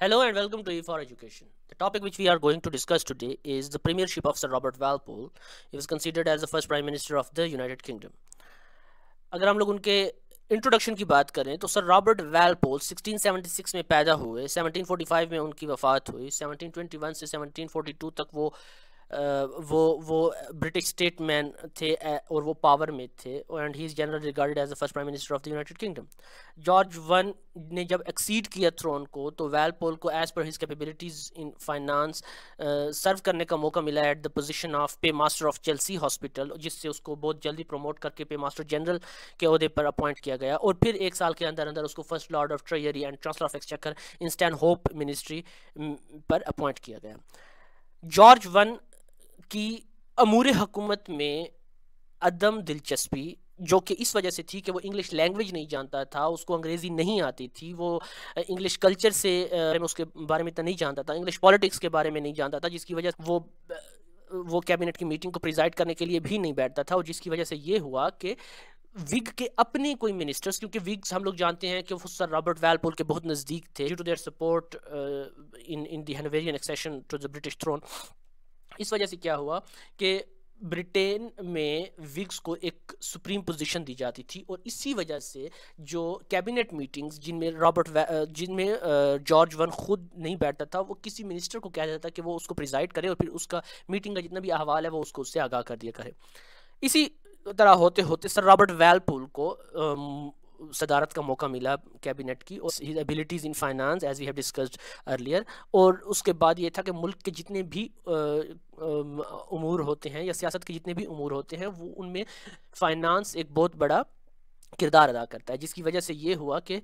Hello and welcome to E4 Education. The topic which we are going to discuss today is the premiership of Sir Robert Walpole. He was considered as the first Prime Minister of the United Kingdom. अगर हम लोग उनके introduction की बात करें तो sir Robert वेलपोल 1676 में पैदा हुए 1745 में उनकी वफात हुई 1721 से 1742 तक वो वो वो ब्रिटिश स्टेटमैन थे और वो पावर में थे and he is general regarded as the first prime minister of the United Kingdom George one ने जब एक्सीड किया थ्रोन को तो वेलपोल को as per his capabilities in finance serve करने का मौका मिला at the position of paymaster of Chelsea hospital जिससे उसको बहुत जल्दी प्रमोट करके पे मास्टर जनरल के अहदे पर अपॉइंट किया गया और फिर एक साल के अंदर अंदर उसको first lord of treasury and chancellor of exchequer Stanhope ministry पर अपॉइंट किया गया जॉर्ज वन कि अमूर हकूमत में अदम दिलचस्पी जो कि इस वजह से थी कि वो इंग्लिश लैंग्वेज नहीं जानता था उसको अंग्रेज़ी नहीं आती थी वो इंग्लिश कल्चर से आ, उसके बारे में तो नहीं जानता था इंग्लिश पॉलिटिक्स के बारे में नहीं जानता था जिसकी वजह से वो वो कैबिनेट की मीटिंग को प्रिजाइड करने के लिए भी नहीं बैठता था और जिसकी वजह से ये हुआ कि विग के अपने कोई मिनिस्टर्स क्योंकि विग्स हम लोग जानते हैं कि वो सर रॉबर्ट वैलपोल के बहुत नज़दीक थे to their support in in Hanoverian accession to the British throne इस वजह से क्या हुआ कि ब्रिटेन में विग्स को एक सुप्रीम पोजीशन दी जाती थी और इसी वजह से जो कैबिनेट मीटिंग्स जिनमें रॉबर्ट जिनमें जॉर्ज वन खुद नहीं बैठता था वो किसी मिनिस्टर को कह देता था कि वो उसको प्रिजाइड करे और फिर उसका मीटिंग का जितना भी अहवाल है वो उसको उससे आगाह कर दिया करे इसी तरह होते होते सर रॉबर्ट वैलपुल को सदारत का मौका मिला कैबिनेट की और his abilities in finance as we have discussed earlier और उसके बाद ये था कि मुल्क के जितने भी अमूर होते हैं या सियासत के जितने भी अमूर होते हैं वो उनमें फाइनेंस एक बहुत बड़ा किरदार अदा करता है जिसकी वजह से ये हुआ कि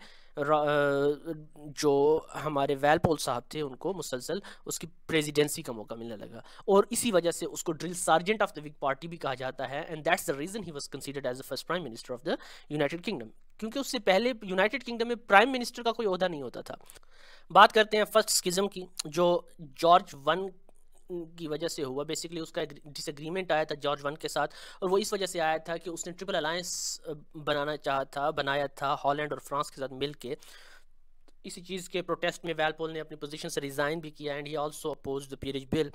जो हमारे वैलपोल साहब थे उनको मुसलसल उसकी प्रेसिडेंसी का मौका मिलने लगा और इसी वजह से उसको drill sergeant of the Whig party भी कहा जाता है and that's the reason he was considered as the first prime minister of the United Kingdom क्योंकि उससे पहले यूनाइटेड किंगडम में प्राइम मिनिस्टर का कोई अहदा नहीं होता था बात करते हैं फर्स्ट स्किज्म की जो जॉर्ज वन की वजह से हुआ बेसिकली उसका डिसएग्रीमेंट आया था जॉर्ज वन के साथ और वो इस वजह से आया था कि उसने ट्रिपल अलायंस बनाना चाहा था बनाया था हॉलैंड और फ्रांस के साथ मिलके इसी चीज़ के प्रोटेस्ट में वैलपोल ने अपनी पोजीशन से रिज़ाइन भी किया and he also oppose the peerage bill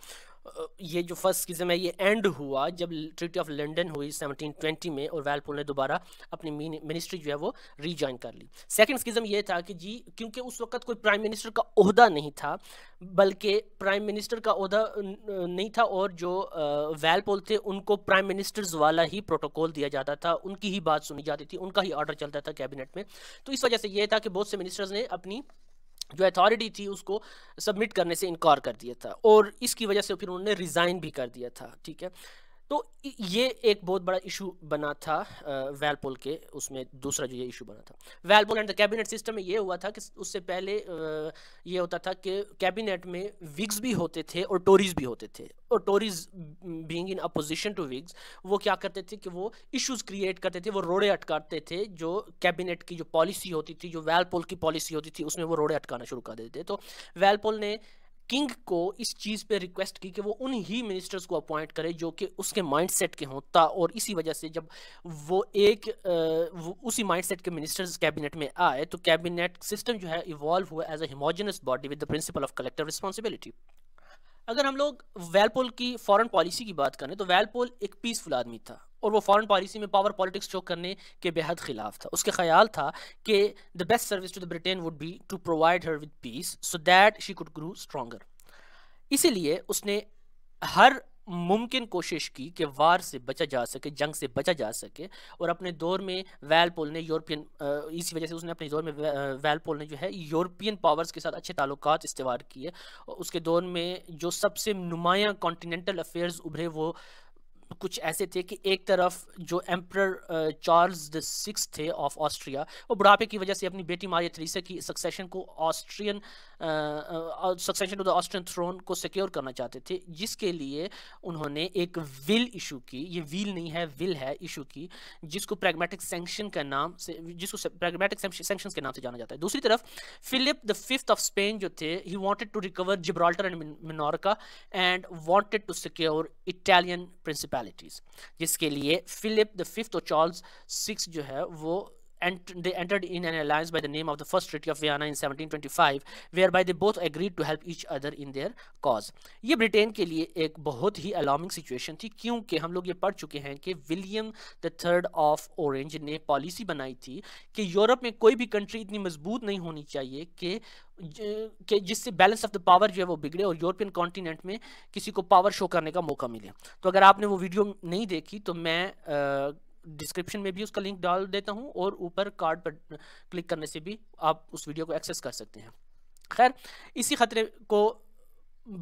ये जो फर्स्ट स्किज्म है ये एंड हुआ जब ट्रिटी ऑफ लंडन हुई 1720 में और वैलपुल ने दोबारा अपनी मिनिस्ट्री जो है वो रीजॉइन कर ली सेकंड स्किज्म ये था कि जी क्योंकि उस वक्त कोई प्राइम मिनिस्टर का अहदा नहीं था बल्कि प्राइम मिनिस्टर का अहदा नहीं था और जो वैलपोल थे उनको प्राइम मिनिस्टर्स वाला ही प्रोटोकॉल दिया जाता था उनकी ही बात सुनी जाती थी उनका ही ऑर्डर चलता था कैबिनेट में तो इस वजह से ये था कि बहुत से मिनिस्टर्स ने अपनी जो अथॉरिटी थी उसको सबमिट करने से इनकार कर दिया था और इसकी वजह से फिर उन्होंने रिज़ाइन भी कर दिया था ठीक है तो ये एक बहुत बड़ा इशू बना था वेलपोल के उसमें दूसरा जो ये इशू बना था Walpole and the cabinet system में ये हुआ था कि उससे पहले ये होता था कि कैबिनेट में विग्स भी होते थे और टोरीज भी होते थे और Tories being in opposition to Whigs वो क्या करते थे कि वो इश्यूज क्रिएट करते थे वो रोड़े अटकाते थे जो कैबिनेट की जो पॉलिसी होती थी जो वेलपोल की पॉलिसी होती थी उसमें वो रोड़े अटकाना शुरू कर देते थे तो वेलपोल ने किंग को इस चीज़ पे रिक्वेस्ट की कि वो उन ही मिनिस्टर्स को अपॉइंट करे जो कि उसके माइंडसेट के हों ता और इसी वजह से जब वो एक वो उसी माइंडसेट के मिनिस्टर्स कैबिनेट में आए तो कैबिनेट सिस्टम जो है इवॉल्व हुआ as a homogeneous body with the principle of collective responsibility अगर हम लोग वेलपोल की फॉरेन पॉलिसी की बात करें तो वेलपोल एक पीसफुल आदमी था और वो फॉरेन पॉलिसी में पावर पॉलिटिक्स शो करने के बेहद खिलाफ था उसके ख्याल था कि the best service to the Britain would be to provide her with peace so that she could grow stronger इसीलिए उसने हर मुमकिन कोशिश की कि वार से बचा जा सके जंग से बचा जा सके और अपने दौर में वैलपोल ने यूरोपियन इसी वजह से उसने अपने दौर में वैलपोल ने जो है यूरोपियन पावर्स के साथ अच्छे ताल्लुक इस्तेवाल किए उसके दौर में जो सबसे नुमायाँ कॉन्टीनेंटल अफेयर्स उभरे वो कुछ ऐसे थे कि एक तरफ जो एम्प्रर चार्ल्स द सिक्स थे ऑफ ऑस्ट्रिया वो बुढ़ापे की वजह से अपनी बेटी मारिया थ्रीसा की सक्सेशन को Austrian succession to the Austrian throne को सिक्योर करना चाहते थे जिसके लिए उन्होंने एक विल इशू की ये विल नहीं है विल है इशू की जिसको प्रैगमेटिक सेंक्शन का नाम से जिसको प्रेगमेटिक सेंक्शन के नाम से जाना जाता है दूसरी तरफ Philip the fifth of Spain जो थे he wanted to recover Gibraltar and Minorca and wanted to secure Italian principal municipalities जिसके लिए फ़िलिप द फिफ्थ और चार्ल्स सिक्स जो है वो and they entered in an alliance by the name of the First Treaty of Vienna in 1725, whereby they both agreed to help each other in their cause. ye britain ke liye ek bahut hi alarming situation thi kyunki hum log ye pad chuke hain ki william the 3rd of orange ne policy banayi thi ki europe mein koi bhi country itni mazboot nahi honi chahiye ki के जिससे balance of the power जो है वो बिगड़े और European continent में किसी को पावर शो करने का मौका मिले तो अगर आपने वो वीडियो नहीं देखी तो मैं आ, डिस्क्रिप्शन में भी उसका लिंक डाल देता हूँ और ऊपर कार्ड पर क्लिक करने से भी आप उस वीडियो को एक्सेस कर सकते हैं खैर इसी खतरे को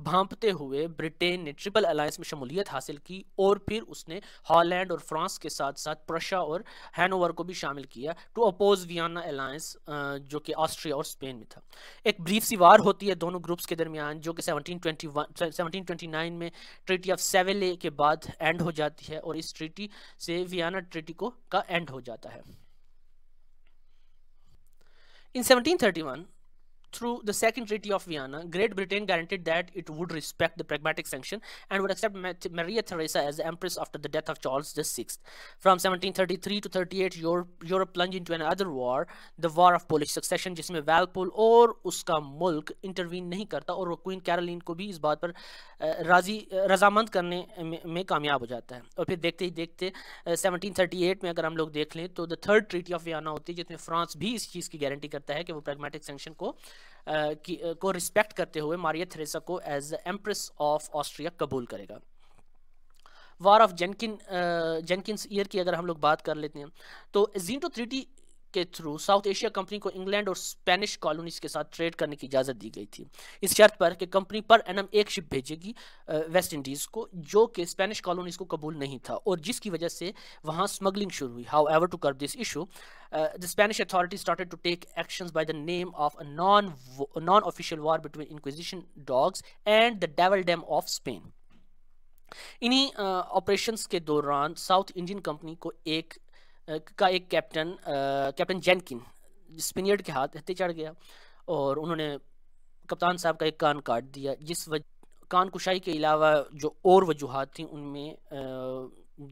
भांपते हुए ब्रिटेन ने ट्रिपल अलायंस में शमूलियत हासिल की और फिर उसने हॉलैंड और फ्रांस के साथ साथ प्रशा और हैनोवर को भी शामिल किया टू अपोज वियना अलायंस जो कि ऑस्ट्रिया और स्पेन में था एक ब्रीफ सी वार होती है दोनों ग्रुप्स के दरमियान जो कि 1721 1729 में ट्रीटी ऑफ सेवेले के बाद एंड हो जाती है और इस ट्रीटी से वियना ट्रीटी को का एंड हो जाता है in seventeen through the Second Treaty of Vienna, Great Britain guaranteed that it would respect the pragmatic sanction and would accept Maria Theresa as the empress after the death of Charles the 6th From 1733 to 38, Europe, Europe plunged into another war, the War of Polish Succession, jisme walpole aur uska mulk intervene nahi karta aur queen caroline ko bhi is baat par razi razamand karne mein kamyab ho jata hai aur है dekhte hi dekhte ही देखते 1738 में अगर हम लोग देख लें तो the third treaty of Vienna होती है जिसमें फ्रांस भी इस चीज़ की गारंटी करता है कि वो प्रैग्मेटिक सेंक्शन को को रिस्पेक्ट करते हुए मारिया थ्रेसा को as the empress of Austria कबूल करेगा war of Jenkin Jenkins ear की अगर हम लोग बात कर लेते हैं तो जीटो थ्रीटी के थ्रू साउथ एशिया कंपनी को इंग्लैंड और स्पेनिश कॉलोनीज के साथ ट्रेड करने की इजाज़त दी गई थी इस शर्त पर कि कंपनी पर एनम एक शिप भेजेगी वेस्ट इंडीज़ को जो कि स्पेनिश कॉलोनीज को कबूल नहीं था और जिसकी वजह से वहां स्मगलिंग शुरू हुई however to curb this issue the Spanish authority started to take action by the name of non non official war between inquisition dogs and the devil dam of Spain इन्हीं operations के दौरान south Indian company को एक का एक captain captain जैनकिन स्पिनियर्ड के हाथ हत्या चढ़ गया और उन्होंने कप्तान साहब का एक कान काट दिया जिस वज कान कुशाई के अलावा जो और वजूहत थी उनमें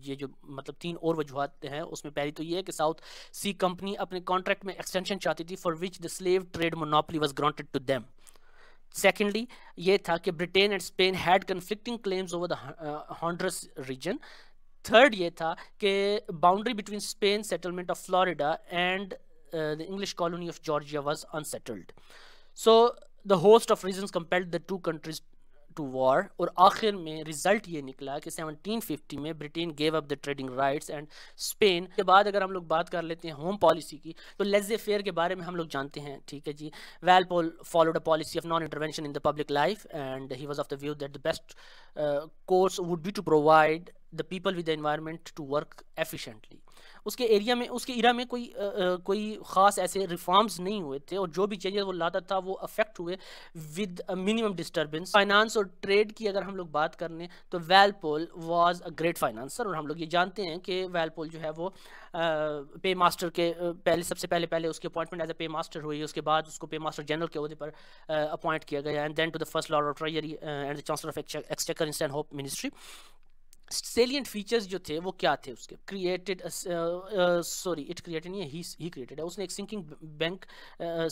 ये जो मतलब तीन और वजूहत हैं उसमें पहली तो ये है कि साउथ सी कंपनी अपने कॉन्ट्रैक्ट में एक्सटेंशन चाहती थी for which the slave trade monopoly was granted to them secondly ये था कि Britain and Spain had conflicting claims over the Honduras region third ये था कि boundary between Spain settlement of Florida and the English colony of Georgia was unsettled so the host of reason compelled the two countries to war और आखिर में result ये निकला कि 1750 में Britain gave up the trading rights and Spain के बाद अगर हम लोग बात कर लेते हैं होम पॉलिसी की तो लेजे फेयर के बारे में हम लोग जानते हैं ठीक है जी Walpole followed a policy of non intervention in the public life and he was of the view that the best course would be to provide the people with the environment to work efficiently उसके area में उसके इरा में कोई आ, कोई ख़ास ऐसे reforms नहीं हुए थे और जो भी चेंजेस वो लाता था वो अफेक्ट हुए विद मिनिमम डिस्टर्बेंस फाइनेंस और ट्रेड की अगर हम लोग बात कर लें तो Walpole was a great financier और हम लोग ये जानते हैं कि वेलपोल जो है वो पे मास्टर के पहले सबसे पहले पहले उसकी अपॉइंटमेंट एज ए पे मास्टर हुई उसके बाद उसको पे मास्टर जनरल के अहदे पर अपॉइंट किया गया and then to the first lord of treasury and the chancellor of exchequer instant hope ministry salient features जो थे वो क्या थे उसके क्रिएटेड सॉरी इट क्रिएटेड नहीं है ही क्रिएटेड है उसने एक सिंकिंग बैंक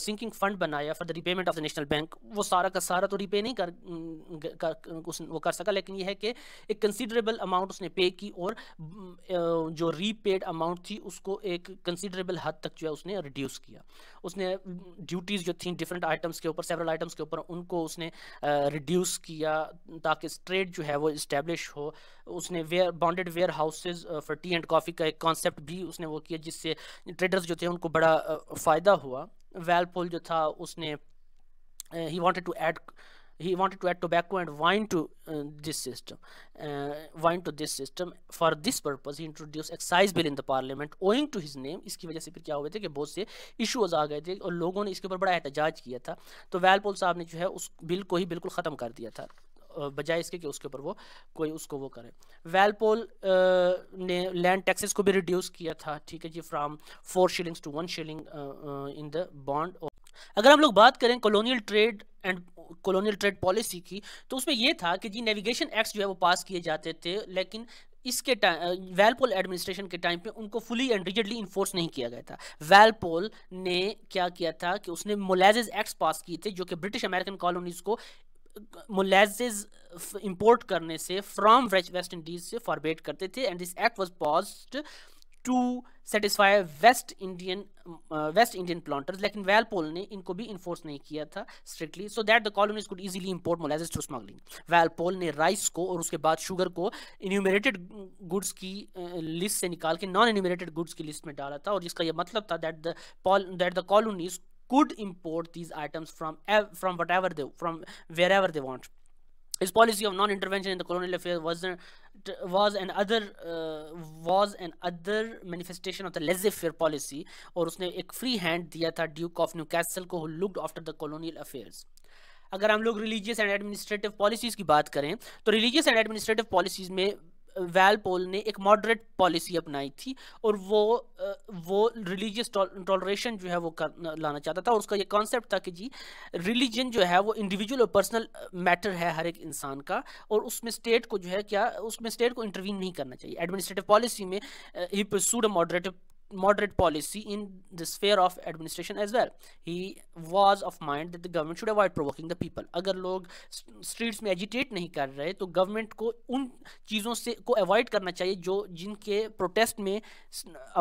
सिंकिंग फंड बनाया for the repayment of the national bank वो सारा का सारा तो रिपे नहीं कर, कर उस, वो कर सका लेकिन ये है कि एक कंसिडरेबल अमाउंट उसने पे की और uh, जो रीपेड अमाउंट थी उसको एक कंसिडरेबल हद तक जो है उसने रिड्यूस किया उसने ड्यूटीज़ जो थी डिफरेंट आइटम्स के ऊपर सेवरल आइटम्स के ऊपर उनको उसने रिड्यूस uh, किया ताकि स्ट्रेट जो है वो इस्टेब्लिश हो उसने ware bonded warehouses for tea and coffee का एक कॉन्सेप्ट भी उसने वो किया जिससे ट्रेडर्स जो थे उनको बड़ा फ़ायदा हुआ वेलपोल जो था उसने he wanted to add he wanted to add tobacco and wine to uh, this system uh, wine to this system for this purpose he introduced excise bill in the parliament owing to his name इसकी वजह से फिर क्या हुए tha ki bahut se issues aa gaye the aur logon ne iske upar bada एहतजाज kiya tha to walpole sahab ne jo hai us bill ko hi bilkul khatam kar diya tha बजाय इसके कि उसके ऊपर वो कोई उसको वो करे वेलपोल ने लैंड टैक्सेस को भी रिड्यूस किया था ठीक है जी from four shillings to one shilling in the bond अगर हम लोग बात करें colonial trade and colonial trade policy की तो उसमें यह था कि जी नेविगेशन एक्ट जो है वो पास किए जाते थे लेकिन इसके टाइम वेलपोल एडमिनिस्ट्रेशन के टाइम पे उनको फुली एंड रिजिडली इन्फोर्स नहीं किया गया था वेलपोल ने क्या किया था कि उसने मोलेजेस एक्ट्स पास किए थे जो कि ब्रिटिश अमेरिकन कॉलोनीज को मुलाजिज इम्पोर्ट करने से फ्राम वेस्ट इंडीज से फॉरबेट करते थे and this act was passed to satisfy West Indian West Indian planters लेकिन पोल ने इनको भी इन्फोर्स नहीं किया था strictly so that the colonies could easily import molasses to smuggling Walpole ने राइस को और उसके बाद शुगर को इन्यूमरेटेड गुड्स की लिस्ट uh, से निकाल के नॉन इन्यूमरेटेड गुड्स की लिस्ट में डाला था और जिसका यह मतलब था that that the colonies could import these items from from whatever they from wherever they want his policy of non-intervention in the colonial affairs was an, was an other uh, was an other manifestation of the laissez-faire policy और उसने एक free hand दिया था Duke of Newcastle को looked after the colonial affairs अगर हम लोग religious and administrative policies की बात करें तो रिलीजियस एंड एडमिनिस्ट्रेटिव पॉलिसीज़ में वैल पोल ने एक मॉडरेट पॉलिसी अपनाई थी और वो वो रिलीजियस टॉलरेशन जो है वो कर लाना चाहता था और उसका ये कॉन्सेप्ट था कि जी रिलीजन जो है वो इंडिविजुअल और पर्सनल मैटर है हर एक इंसान का और उसमें स्टेट को जो है क्या उसमें स्टेट को इंटरवीन नहीं करना चाहिए एडमिनिस्ट्रेटिव पॉलिसी में ही प्रसूड मॉडरेटिव moderate policy in the sphere of administration as well he was of mind that the government should avoid provoking the people अगर लोग स्ट्रीट्स में एजिटेट नहीं कर रहे तो गवर्नमेंट को उन चीज़ों से को अवॉइड करना चाहिए जो जिनके प्रोटेस्ट में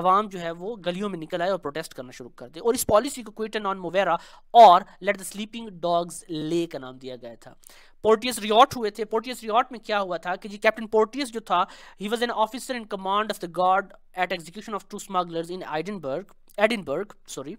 आवाम जो है वो गलियों में निकल आए और प्रोटेस्ट करना शुरू कर दे और इस पॉलिसी को क्विट एंड नॉन मोवेरा और लेट द स्लीपिंग डॉग्स ले का नाम दिया गया था पोर्टियस रियॉट हुए थे पोर्टियस रियॉट में क्या हुआ था कि जी कैप्टन पोर्टियस जो था he was an officer in command of the guard at execution of two smugglers in Edinburgh Edinburgh sorry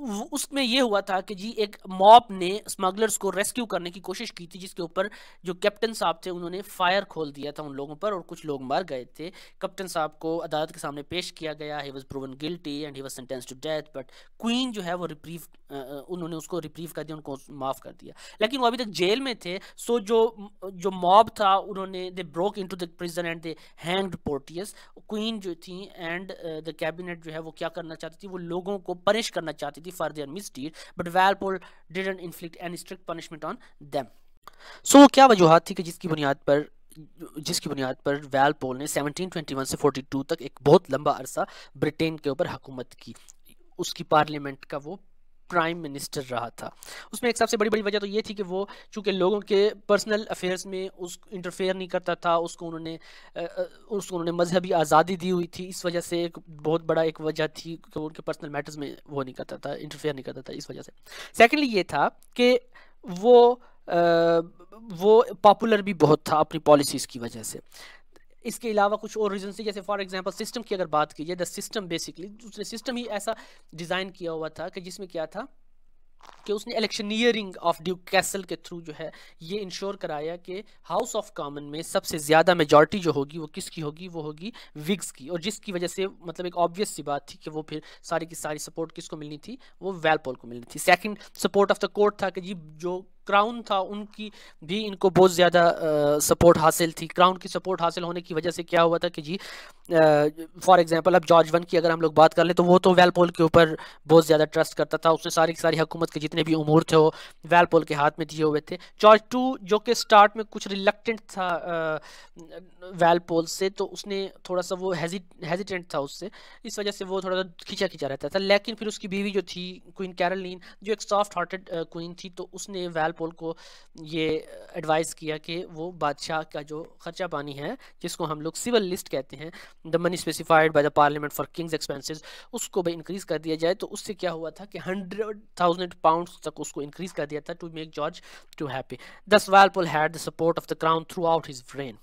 उसमें यह हुआ था कि जी एक मॉब ने स्मगलर्स को रेस्क्यू करने की कोशिश की थी जिसके ऊपर जो कैप्टन साहब थे उन्होंने फायर खोल दिया था उन लोगों पर और कुछ लोग मर गए थे कैप्टन साहब को अदालत के सामने पेश किया गया he was proven guilty and he was sentence to death but queen जो है वो रिप्रीव उन्होंने उसको रिप्रीव कर दिया उनको माफ़ कर दिया लेकिन वो अभी तक जेल में थे सो जो जो मॉब था उन्होंने they broke into the prison and they hanged Porteous queen जो थी एंड द कैबिनेट जो है वो क्या करना चाहती थी वो लोगों को पनिश करना चाहती थी for their misdeed but Walpole didn't inflict any strict punishment on them so kya वजूहत thi ki jiski buniyad par जिसकी बुनियाद पर वैलपोल ने 1721 से 42 तक एक बहुत लंबा अरसा ब्रिटेन के ऊपर हुकूमत की उसकी पार्लियामेंट का वो प्राइम मिनिस्टर रहा था उसमें एक सबसे बड़ी बड़ी वजह तो ये थी कि वो चूँकि लोगों के पर्सनल अफेयर्स में उस इंटरफेयर नहीं करता था उसको उन्होंने उसको उन्होंने मजहबी आज़ादी दी हुई थी इस वजह से एक बहुत बड़ा एक वजह थी कि वो उनके पर्सनल मैटर्स में वो नहीं करता था इंटरफेयर नहीं करता था इस वजह से सेकेंडली ये था कि वो आ, वो पॉपुलर भी बहुत था अपनी पॉलिसीज़ की वजह से इसके अलावा कुछ और रीजन से जैसे फॉर एग्जांपल सिस्टम की अगर बात की जाए द सिस्टम बेसिकली उसने सिस्टम ही ऐसा डिज़ाइन किया हुआ था कि जिसमें क्या था कि उसने इलेक्शनियरिंग ऑफ ड्यू कैसल के थ्रू जो है ये इंश्योर कराया कि हाउस ऑफ कॉमन में सबसे ज़्यादा मेजॉरिटी जो होगी वो किसकी होगी वो होगी विग्स की और जिसकी वजह से मतलब एक ऑब्वियस सी बात थी कि वो फिर सारी की सारी सपोर्ट किसको मिलनी थी वो वेलपोल को मिलनी थी second support of the court था कि जी जो क्राउन था उनकी भी इनको बहुत ज़्यादा सपोर्ट हासिल थी क्राउन की सपोर्ट हासिल होने की वजह से क्या हुआ था कि जी फॉर एग्जांपल अब जॉर्ज वन की अगर हम लोग बात कर लें तो वो तो वेलपोल के ऊपर बहुत ज़्यादा ट्रस्ट करता था उसने सारी की सारी हुकूमत के जितने भी उमूर थे वो वेलपोल के हाथ में दिए हुए थे जॉर्ज टू जो कि स्टार्ट में कुछ रिलकटेंट था वेलपोल से तो उसने थोड़ा सा वो हेजिटेंट था उससे इस वजह से वो थोड़ा सा खींचा खींचा रहता था लेकिन फिर उसकी बीवी जो थी क्वीन कैरलिन जो एक सॉफ्ट हार्टेड क्वीन थी तो उसने वेल लाल पोल को ये एडवाइस किया कि वो बादशाह का जो खर्चा पानी है जिसको हम लोग सिविल लिस्ट कहते हैं the money specified by the parliament for king's expenses उसको भी इंक्रीज़ कर दिया जाए तो उससे क्या हुआ था कि हंड्रेड थाउजेंड पाउंड तक उसको इंक्रीज़ कर दिया था to make George two happy thus Walpole had the support of the crown throughout his ब्रेन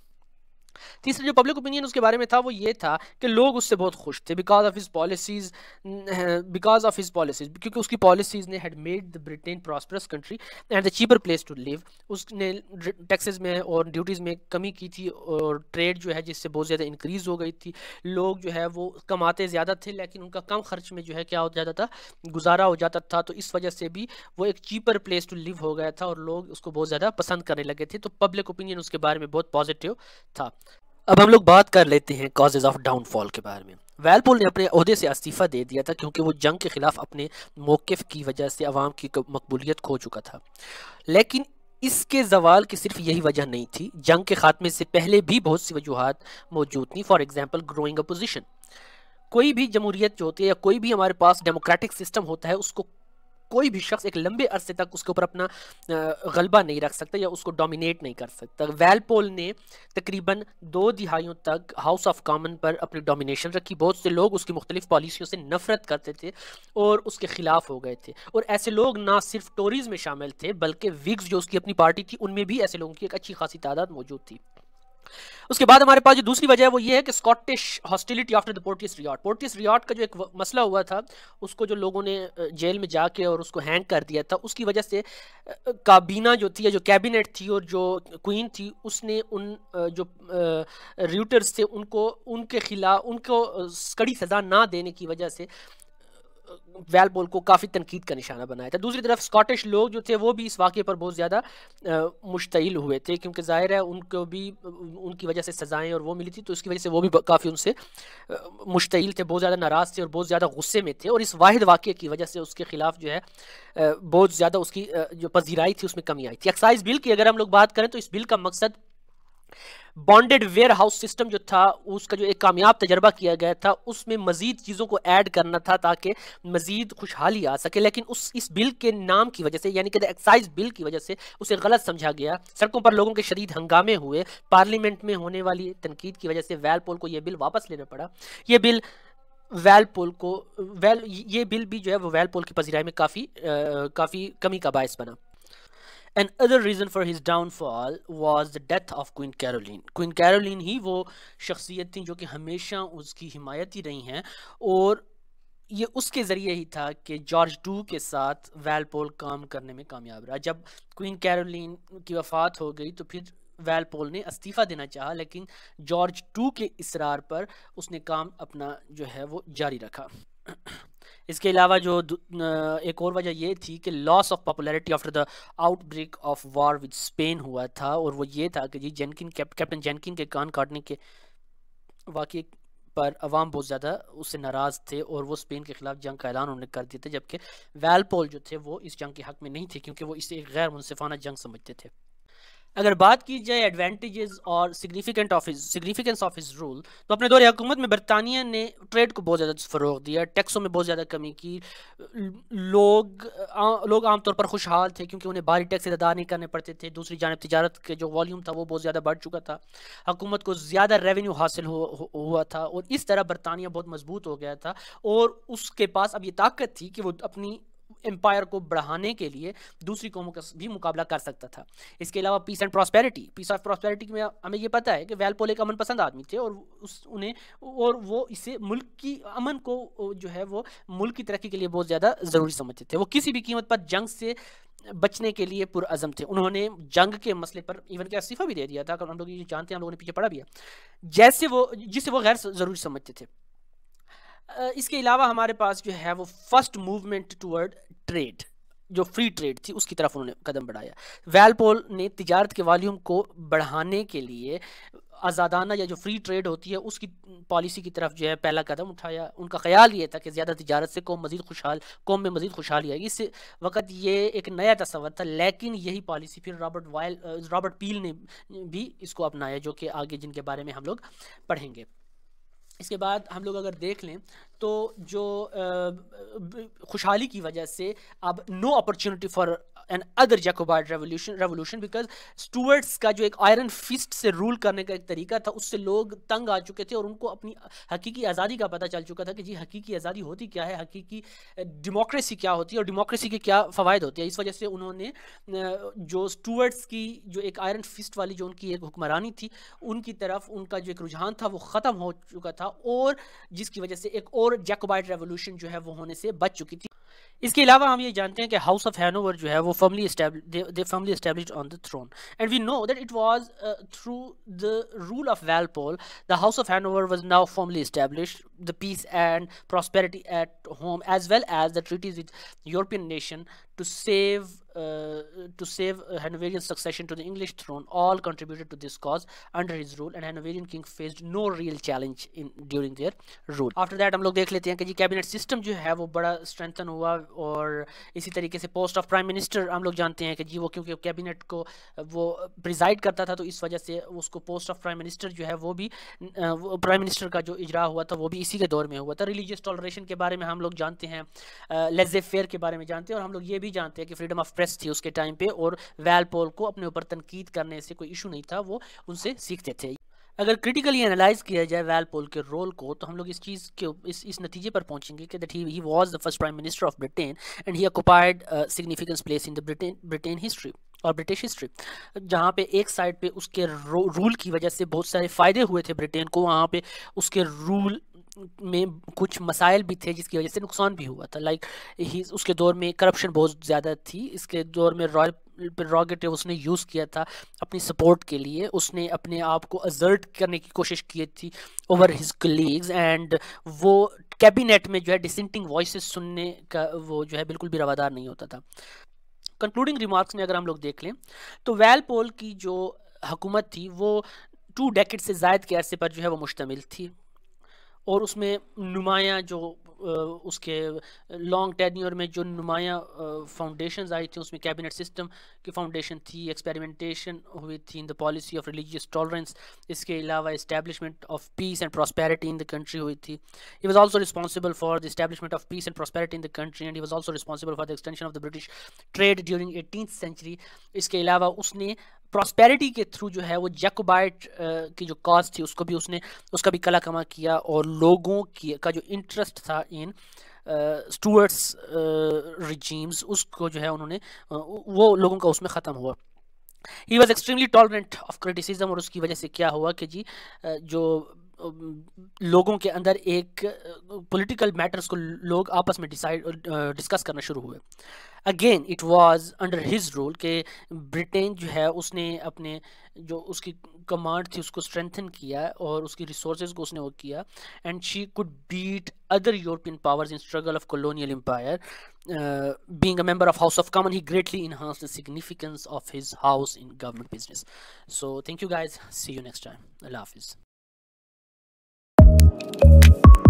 तीसरा जो पब्लिक ओपिनियन उसके बारे में था वो ये था कि लोग उससे बहुत खुश थे because of his policies because of his policies क्योंकि उसकी पॉलिसीज ने had made the Britain prosperous country and the cheaper place to live उसने टैक्सेस में और ड्यूटीज़ में कमी की थी और ट्रेड जो है जिससे बहुत ज़्यादा इंक्रीज़ हो गई थी लोग जो है वो कमाते ज़्यादा थे लेकिन उनका कम खर्च में जो है क्या हो जाता था गुजारा हो जाता था तो इस वजह से भी वो एक चीपर प्लेस टू लिव हो गया था और लोग उसको बहुत ज़्यादा पसंद करने लगे थे तो पब्लिक ओपिनियन उसके बारे में बहुत पॉजिटिव था अब हम लोग बात कर लेते हैं कॉजेज ऑफ डाउनफॉल के बारे में वेलपोल ने अपने अहदे से इस्तीफ़ा दे दिया था क्योंकि वो जंग के ख़िलाफ़ अपने मौक़ की वजह से आवाम की मकबूलियत खो चुका था लेकिन इसके जवाल की सिर्फ यही वजह नहीं थी जंग के खात्मे से पहले भी बहुत सी वजूहत मौजूद थी फॉर एग्ज़ाम्पल ग्रोइंग अपोजिशन कोई भी जमहूरियत जो होती है या कोई भी हमारे पास डेमोक्रेटिक सिस्टम होता है उसको कोई भी शख्स एक लंबे अरसे तक उसके ऊपर अपना गलबा नहीं रख सकता या उसको डोमिनेट नहीं कर सकता वेलपोल ने तकरीबन दो दिहाइयों तक हाउस ऑफ कॉमन पर अपनी डोमिनेशन रखी बहुत से लोग उसकी मुख्तलिफ पॉलिसियों से नफरत करते थे और उसके खिलाफ हो गए थे और ऐसे लोग ना सिर्फ टोरीज में शामिल थे बल्कि विग्स जो उसकी अपनी पार्टी थी उनमें भी ऐसे लोगों की एक अच्छी खासी तादाद मौजूद थी उसके बाद हमारे पास जो दूसरी वजह है वो ये है कि Scottish hostility after the Porteous riot Porteous riot का जो एक मसला हुआ था उसको जो लोगों ने जेल में जाके और उसको हैंग कर दिया था उसकी वजह से काबीना जो थी जो कैबिनेट थी और जो क्वीन थी उसने उन जो रियूटर्स थे उनको उनके खिलाफ उनको कड़ी सज़ा ना देने की वजह से वेल बॉल को काफ़ी तनकीद का निशाना बनाया था दूसरी तरफ स्कॉटिश लोग जो थे वो भी इस वाक़े पर बहुत ज़्यादा मुश्तिल हुए थे क्योंकि ज़ाहिर है उनको भी उनकी वजह से सज़ाएँ और वो मिली थी तो उसकी वजह से वो भी काफ़ी उनसे मुश्तिल थे बहुत ज़्यादा नाराज़ थे और बहुत ज़्यादा गुस्से में थे और इस वाद वाक़े की वजह से उसके ख़िलाफ़ जो है बहुत ज़्यादा उसकी जो पजीराई थी उसमें कमी आई थी एक्साइज बिल की अगर हम लोग बात करें तो इस बिल का मकसद बॉन्डेड वेयर हाउस सिस्टम जो था उसका जो एक कामयाब तजर्बा किया गया था उसमें मजीद चीज़ों को ऐड करना था ताकि मजीद खुशहाली आ सके लेकिन उस इस बिल के नाम की वजह से यानी कि एक्साइज बिल की वजह से उसे गलत समझा गया सड़कों पर लोगों के शदीद हंगामे हुए पार्लियामेंट में होने वाली तनकीद की वजह से वैलपोल को यह बिल वापस लेना पड़ा यह बिल वैलपोल को वैल ये बिल भी जो है वो वैलपोल की पजीराई में काफ़ी काफ़ी कमी का बायस बना Another reason for his downfall was the death of Queen Caroline. Queen Caroline ही वो शख्सियत थी जो कि हमेशा उसकी हिमायत ही रही हैं और ये उसके ज़रिए ही था कि जॉर्ज डू के साथ पोल काम करने में कामयाब रहा जब क्वीन कैरोलिन की वफ़ात हो गई तो फिर पोल ने इस्तीफ़ा देना चाहा लेकिन जॉर्ज टू के इसरार पर उसने काम अपना जो है वो जारी रखा इसके अलावा जो एक और वजह यह थी कि loss of popularity after the outbreak of war with Spain हुआ था और वो ये था कि जी जेनकिन कैप्टन जेनकिन के कान काटने के वाकई पर अवाम बहुत ज़्यादा उससे नाराज़ थे और वो स्पेन के खिलाफ जंग का ऐलान उन्होंने कर दिया था जबकि वैलपोल जो थे वो इस जंग के हक में नहीं थे क्योंकि वो इसे एक गैर मुनफाना जंग समझते थे अगर बात की जाए एडवांटेजेस और सिग्निफिकेंट ऑफिस सिग्निफिकेंस ऑफ इस रूल तो अपने दौरे हुकूमत में बरतानिया ने ट्रेड को बहुत ज़्यादा फ़रोग दिया टैक्सों में बहुत ज़्यादा कमी की लोग आ, लोग आमतौर पर खुशहाल थे क्योंकि उन्हें भारी टैक्स अदा नहीं करने पड़ते थे दूसरी जानब तजारत के जो वॉल्यूम था वो बहुत ज़्यादा बढ़ चुका था हुकूमत को ज़्यादा रेवेन्यू हासिल हो, हो, हुआ था और इस तरह बरतानिया बहुत मजबूत हो गया था और उसके पास अब ये ताकत थी कि वो अपनी एम्पायर को बढ़ाने के लिए दूसरी कौमों का भी मुकाबला कर सकता था इसके अलावा peace and prosperity peace of prosperity में हमें यह पता है कि वेलपोल एक अमन पसंद आदमी थे और उस उन्हें और वो इसे मुल्क की अमन को जो है वो मुल्क की तरक्की के लिए बहुत ज़्यादा ज़रूरी समझते थे वो किसी भी कीमत पर जंग से बचने के लिए पुरज़म थे उन्होंने जंग के मसले पर इवन के इस्तीफ़ा भी दे दिया था हम लोग ये जानते हैं हम लोगों ने पीछे पढ़ा भी है जैसे वो जिसे वो गैर ज़रूरी समझते थे इसके अलावा हमारे पास जो है वो फर्स्ट मूवमेंट टूवर्ड ट्रेड जो फ्री ट्रेड थी उसकी तरफ उन्होंने कदम बढ़ाया वैलपोल ने तजारत के वॉल्यूम को बढ़ाने के लिए आज़ादाना या जो फ्री ट्रेड होती है उसकी पॉलिसी की तरफ जो है पहला कदम उठाया उनका ख्याल ये था कि ज़्यादा तजारत से कौम मज़ीद खुशहाल कौम में मज़ीद खुशहाली आएगी इस वक्त ये एक नया तस्वर था लेकिन यही पॉलिसी फिर रॉबर्ट वायल रॉबर्ट पील ने भी इसको अपनाया जो कि आगे जिनके बारे में हम लोग पढ़ेंगे इसके बाद हम लोग अगर देख लें तो जो खुशहाली की वजह से अब no opportunity for and other Jacobite revolution revolution because Stuarts का जो एक आयरन फिस्ट से रूल करने का एक तरीका था उससे लोग तंग आ चुके थे और उनको अपनी हकीकी आज़ादी का पता चल चुका था कि जी हकीकी आज़ादी होती क्या है हकीकी डेमोक्रेसी क्या होती है और डेमोक्रेसी के क्या फ़वाद होते हैं इस वजह से उन्होंने जो स्टूवर्ट्स की जो एक आयरन फिस्ट वाली जो उनकी एक हुक्मरानी थी उनकी तरफ उनका जो एक रुझान था वो ख़त्म हो चुका था और जिसकी वजह से एक और जैकोबाइट रेवोल्यूशन जो है वो होने से बच चुकी थी इसके अलावा हम ये जानते हैं कि हाउस ऑफ हैनोवर जो है वो firmly they firmly establish on the throne and we know that it was through the rule of Walpole the house of Hanover was now firmly establish the peace and prosperity at home as well as the treaties with European nation to save uh, to save Hanoverian succession to the English throne all contributed to this cause under his rule and Hanoverian king faced no real challenge in during their rule after that हम लोग देख लेते हैं कि जी cabinet system जो है वो बड़ा स्ट्रेंथन हुआ और इसी तरीके से पोस्ट ऑफ प्राइम मिनिस्टर हम लोग जानते हैं कि जी वो क्योंकि कैबिनेट को वो प्रिजाइड करता था तो इस वजह से उसको पोस्ट ऑफ प्राइम मिनिस्टर जो है वो भी प्राइम मिनिस्टर का जो इजरा हुआ था वो भी इसी के दौर में हुआ था रिलीजियस टॉलरेशन के बारे में हम लोग जानते हैं लेजे फेयर के बारे में जानते हैं और हम लोग ये भी भी जानते हैं कि फ्रीडम ऑफ प्रेस थी उसके टाइम पे और वैलपोल को अपने ऊपर तनकीद करने से कोई इशू नहीं था वो उनसे सीखते थे अगर क्रिटिकली एनालाइज किया जाए वैलपोल के रोल को तो हम लोग इस चीज़ के इस इस नतीजे पर पहुंचेंगे कि that he was the first prime minister of Britain and he occupied significance place in the Britain Britain history और ब्रिटिश हिस्ट्री जहाँ पे एक साइड पे उसके रूल की वजह से बहुत सारे फ़ायदे हुए थे ब्रिटेन को वहाँ पे उसके रूल में कुछ मसाइल भी थे जिसकी वजह से नुकसान भी हुआ था लाइक ही उसके दौर में करप्शन बहुत ज़्यादा थी इसके दौर में रॉयल प्रोगेटिव उसने यूज़ किया था अपनी सपोर्ट के लिए उसने अपने आप को अजर्ट करने की कोशिश की थी ओवर हिज कलीग्स एंड वो कैबिनेट में जो है डिसेंटिंग वॉइस सुनने का वो जो है बिल्कुल भी रवादार नहीं होता था कंक्लूडिंग रिमार्क्स में अगर हम लोग देख लें तो वैल पोल की जो हुकूमत थी वो टू डेकेट से जायद के अरसे पर जो है वो मुश्तमिल थी और उसमें नुमाया जो उसके लॉन्ग टेन्योर में जो नुमाया फाउंडेशन आई थी उसमें कैबिनेट सिस्टम की फाउंडेशन थी एक्सपेरिमेंटेशन हुई थी in the policy of religious tolerance इसके अलावा establishment of peace and prosperity in the country हुई थी he was also responsible for the establishment of peace and prosperity in the country and he was also responsible for the extension of the British trade during eighteen century इसके अलावा उसने prosperity के through जो है वो Jacobite uh, की जो cause थी उसको भी उसने उसका भी कला कमा किया और लोगों की का जो इंटरेस्ट था इन स्टूअर्ट्स रिजीम्स उसको जो है उन्होंने uh, वो लोगों का उसमें ख़त्म हुआ he was extremely tolerant of criticism और उसकी वजह से क्या हुआ कि जी uh, जो लोगों के अंदर एक पॉलिटिकल मैटर्स को लोग आपस में डिसाइड डिस्कस करना शुरू हुए again it was under his rule के ब्रिटेन जो है उसने अपने जो उसकी कमांड थी उसको स्ट्रेंथन किया और उसकी रिसोर्स को उसने वो किया and she could beat other European powers in struggle of colonial empire being a member of House of Common he greatly enhance the significance of his house in government business so thank you guys see you next time अल्लाह हाफिज़ Thank you.